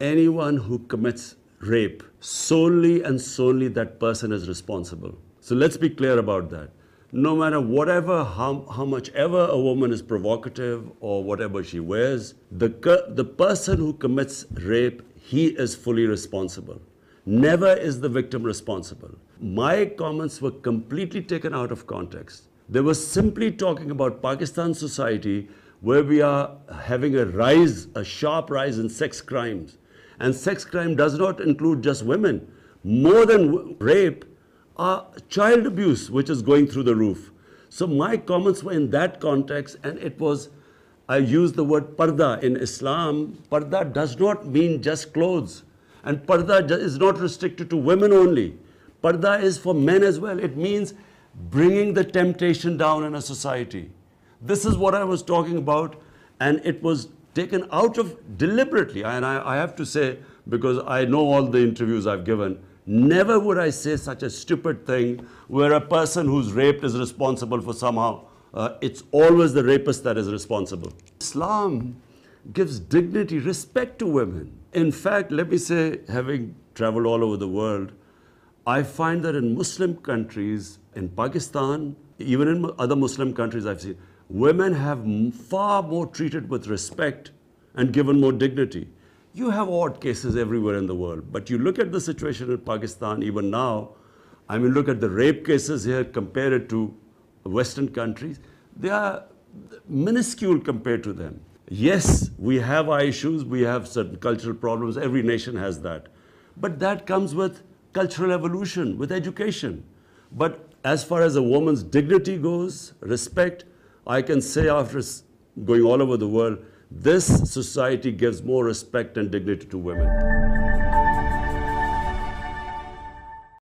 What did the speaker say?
anyone who commits rape, solely and solely that person is responsible. So let's be clear about that. No matter whatever, how, how much ever a woman is provocative or whatever she wears, the, the person who commits rape, he is fully responsible. Never is the victim responsible. My comments were completely taken out of context. They were simply talking about Pakistan society where we are having a rise, a sharp rise in sex crimes and sex crime does not include just women. More than rape are child abuse, which is going through the roof. So my comments were in that context, and it was, I used the word parda in Islam. Parda does not mean just clothes. And parda is not restricted to women only. Parda is for men as well. It means bringing the temptation down in a society. This is what I was talking about, and it was taken out of deliberately, and I, I, have to say, because I know all the interviews I've given, never would I say such a stupid thing where a person who's raped is responsible for somehow. Uh, it's always the rapist that is responsible. Islam gives dignity, respect to women. In fact, let me say, having traveled all over the world, I find that in Muslim countries, in Pakistan, even in other Muslim countries I've seen, women have far more treated with respect and given more dignity. You have odd cases everywhere in the world, but you look at the situation in Pakistan even now, I mean, look at the rape cases here compared to Western countries. They are minuscule compared to them. Yes, we have our issues, we have certain cultural problems, every nation has that. But that comes with cultural evolution, with education. But as far as a woman's dignity goes, respect, I can say after going all over the world, this society gives more respect and dignity to women.